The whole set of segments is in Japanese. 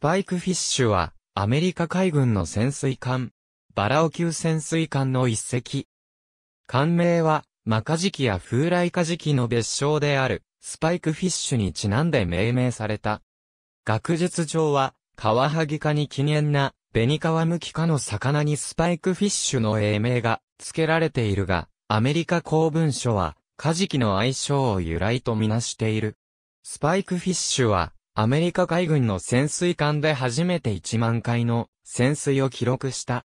スパイクフィッシュは、アメリカ海軍の潜水艦、バラオ級潜水艦の一隻。艦名は、マカジキや風雷カジキの別称である、スパイクフィッシュにちなんで命名された。学術上は、カワハギ科に記念な、ベニカワムキ科の魚にスパイクフィッシュの英名が付けられているが、アメリカ公文書は、カジキの愛称を由来とみなしている。スパイクフィッシュは、アメリカ海軍の潜水艦で初めて1万回の潜水を記録した。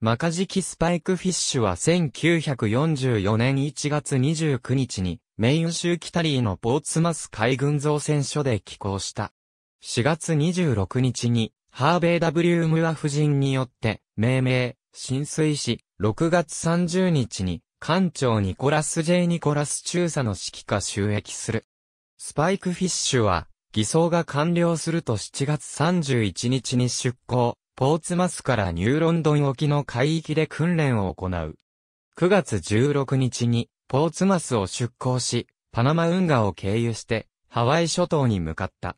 マカジキスパイクフィッシュは1944年1月29日にメイン州キタリーのポーツマス海軍造船所で寄港した。4月26日にハーベイ W ムア夫人によって命名、浸水し、6月30日に艦長ニコラス J. ニコラス中佐の指揮下収益する。スパイクフィッシュは偽装が完了すると7月31日に出港、ポーツマスからニューロンドン沖の海域で訓練を行う。9月16日に、ポーツマスを出港し、パナマ運河を経由して、ハワイ諸島に向かった。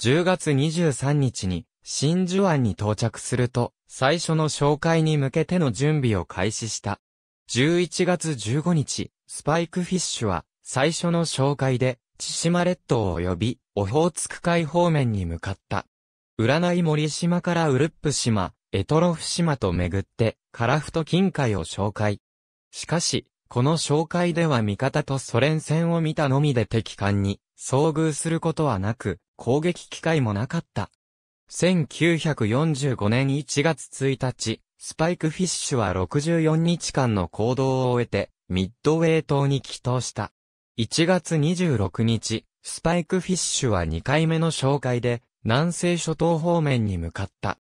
10月23日に、真珠湾に到着すると、最初の紹介に向けての準備を開始した。11月15日、スパイクフィッシュは、最初の紹介で、千島列島を呼び、オホーツク海方面に向かった。占い森島からウルップ島、エトロフ島と巡って、カラフト近海を紹介。しかし、この紹介では味方とソ連戦を見たのみで敵艦に遭遇することはなく、攻撃機会もなかった。1945年1月1日、スパイクフィッシュは64日間の行動を終えて、ミッドウェイ島に帰島した。1月26日、スパイクフィッシュは2回目の紹介で、南西諸島方面に向かった。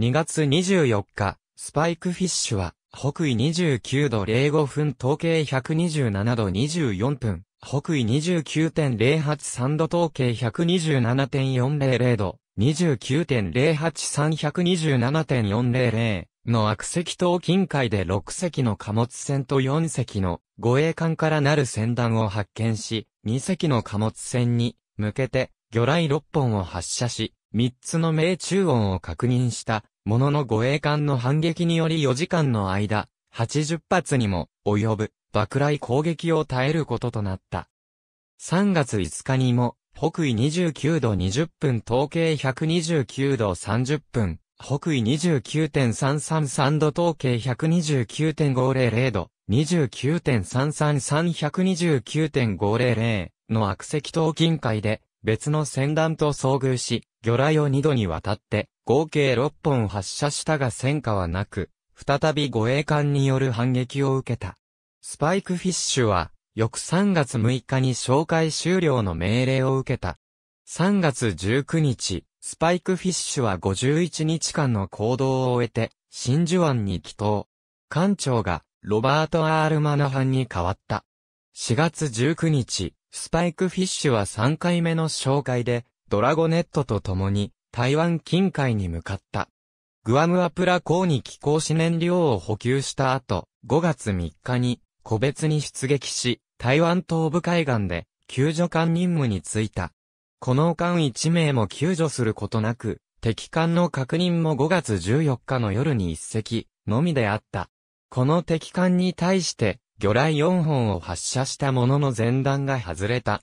2月24日、スパイクフィッシュは、北緯29度05分統計127度24分、北緯29.083度統計127.400度、29.08327.400の悪石島近海で6隻の貨物船と4隻の護衛艦からなる船団を発見し、2隻の貨物船に向けて魚雷6本を発射し、3つの命中音を確認したものの護衛艦の反撃により4時間の間、80発にも及ぶ爆雷攻撃を耐えることとなった。3月5日にも北緯29度20分統計129度30分北緯29.333度統計129.500度、29.333129.500の悪石島近海で別の船団と遭遇し、魚雷を2度にわたって合計6本発射したが戦果はなく、再び護衛艦による反撃を受けた。スパイクフィッシュは、翌3月6日に紹介終了の命令を受けた。3月19日、スパイクフィッシュは51日間の行動を終えて、真珠湾に帰島。艦長が、ロバート・アール・マナハンに変わった。4月19日、スパイクフィッシュは3回目の紹介で、ドラゴネットと共に、台湾近海に向かった。グアムアプラ港に寄港し燃料を補給した後、5月3日に、個別に出撃し、台湾東部海岸で、救助艦任務に就いた。この間1名も救助することなく、敵艦の確認も5月14日の夜に1隻のみであった。この敵艦に対して、魚雷4本を発射したものの前段が外れた。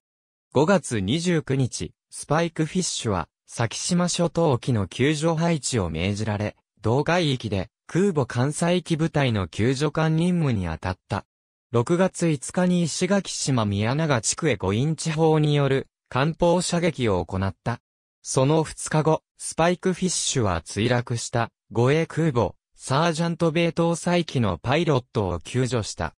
5月29日、スパイクフィッシュは、先島諸島沖の救助配置を命じられ、同海域で空母艦載機部隊の救助艦任務に当たった。6月5日に石垣島宮永地区へ5インチ砲による艦砲射撃を行った。その2日後、スパイクフィッシュは墜落した護衛空母、サージャントベトー再起のパイロットを救助した。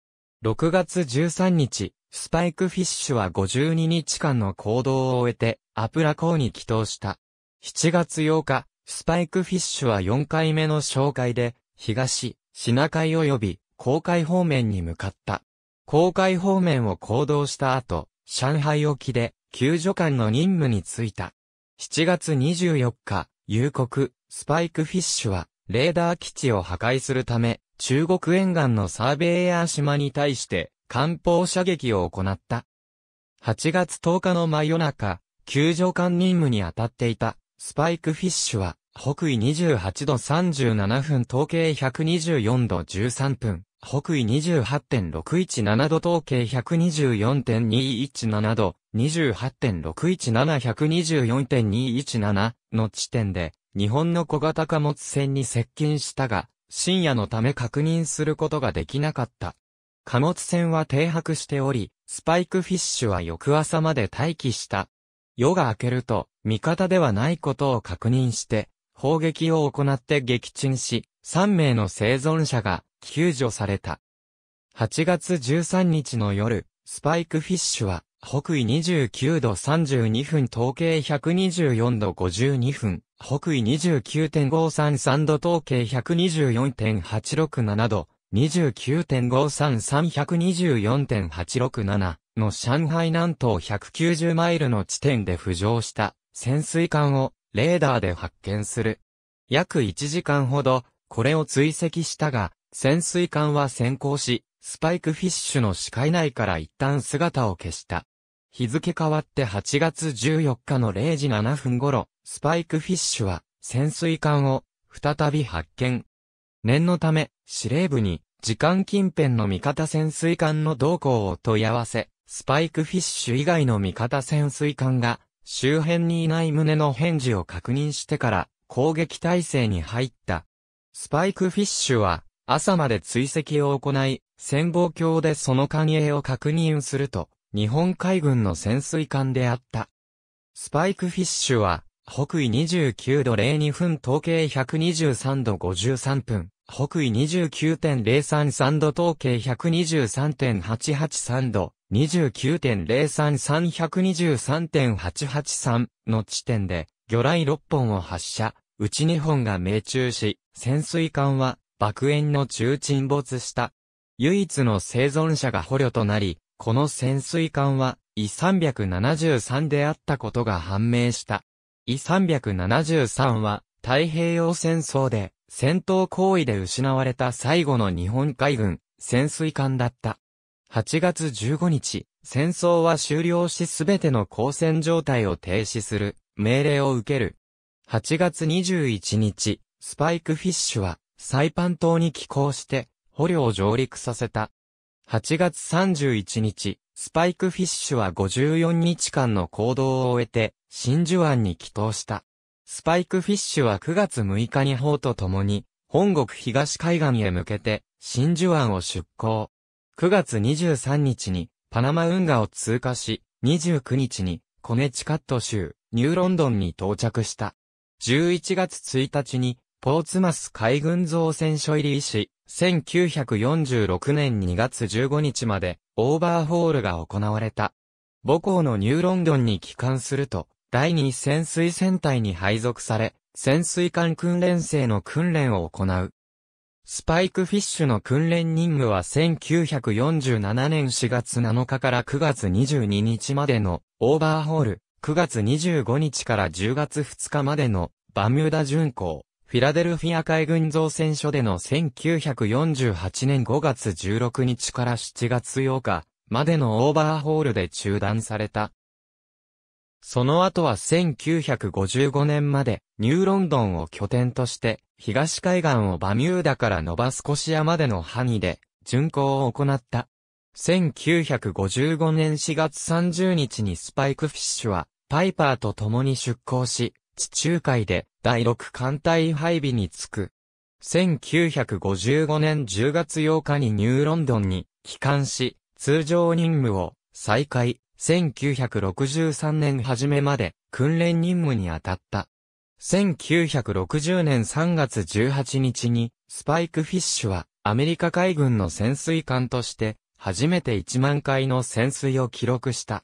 6月13日、スパイクフィッシュは52日間の行動を終えて、アプラ港に帰投した。7月8日、スパイクフィッシュは4回目の紹介で、東、シナ海及び、公海方面に向かった。公海方面を行動した後、上海沖で、救助官の任務に就いた。7月24日、夕刻、スパイクフィッシュは、レーダー基地を破壊するため、中国沿岸のサーベイヤー島に対して、艦砲射撃を行った。8月10日の真夜中、救助艦任務に当たっていた、スパイクフィッシュは、北緯28度37分統計124度13分、北緯28.617度統計124.217度、28.617124.217の地点で、日本の小型貨物船に接近したが、深夜のため確認することができなかった。貨物船は停泊しており、スパイクフィッシュは翌朝まで待機した。夜が明けると、味方ではないことを確認して、砲撃を行って撃沈し、3名の生存者が救助された。8月13日の夜、スパイクフィッシュは北緯29度32分、統計124度52分、北緯29.533度、統計124.867度、29.533124.867の上海南東190マイルの地点で浮上した潜水艦をレーダーで発見する。約1時間ほどこれを追跡したが、潜水艦は先行し、スパイクフィッシュの視界内から一旦姿を消した。日付変わって8月14日の0時7分頃、スパイクフィッシュは潜水艦を再び発見。念のため、司令部に時間近辺の味方潜水艦の動向を問い合わせ、スパイクフィッシュ以外の味方潜水艦が周辺にいない旨の返事を確認してから攻撃態勢に入った。スパイクフィッシュは朝まで追跡を行い、潜望鏡でその艦影を確認すると、日本海軍の潜水艦であった。スパイクフィッシュは、北緯29度02分統計123度53分、北緯29.033度統計123.883度、29.033123.883の地点で、魚雷6本を発射、うち2本が命中し、潜水艦は爆炎の中沈没した。唯一の生存者が捕虜となり、この潜水艦は、E373 であったことが判明した。E373 は、太平洋戦争で、戦闘行為で失われた最後の日本海軍、潜水艦だった。8月15日、戦争は終了しすべての交戦状態を停止する、命令を受ける。8月21日、スパイクフィッシュは、サイパン島に寄港して、捕虜を上陸させた。8月31日、スパイクフィッシュは54日間の行動を終えて、真珠湾に帰島した。スパイクフィッシュは9月6日に砲と共に、本国東海岸へ向けて、真珠湾を出港。9月23日に、パナマ運河を通過し、29日に、コネチカット州、ニューロンドンに到着した。11月1日に、ポーツマス海軍造船所入りし、1946年2月15日までオーバーホールが行われた。母校のニューロンドンに帰還すると、第2潜水船隊に配属され、潜水艦訓練生の訓練を行う。スパイクフィッシュの訓練任務は1947年4月7日から9月22日までのオーバーホール、9月25日から10月2日までのバミューダ巡航。フィラデルフィア海軍造船所での1948年5月16日から7月8日までのオーバーホールで中断された。その後は1955年までニューロンドンを拠点として東海岸をバミューダからノバスコシアまでの範囲で巡航を行った。1955年4月30日にスパイクフィッシュはパイパーと共に出港し、地中海で第6艦隊配備につく。1955年10月8日にニューロンドンに帰還し、通常任務を再開、1963年初めまで訓練任務に当たった。1960年3月18日に、スパイクフィッシュはアメリカ海軍の潜水艦として、初めて1万回の潜水を記録した。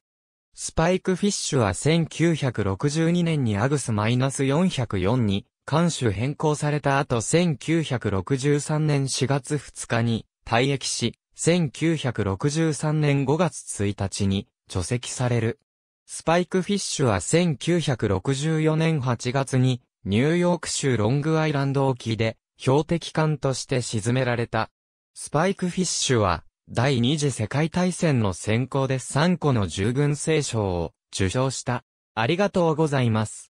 スパイクフィッシュは1962年にアグス -404 に、艦種変更された後1963年4月2日に退役し、1963年5月1日に除籍される。スパイクフィッシュは1964年8月にニューヨーク州ロングアイランド沖で標的艦として沈められた。スパイクフィッシュは第二次世界大戦の選考で3個の従軍聖賞を受賞した。ありがとうございます。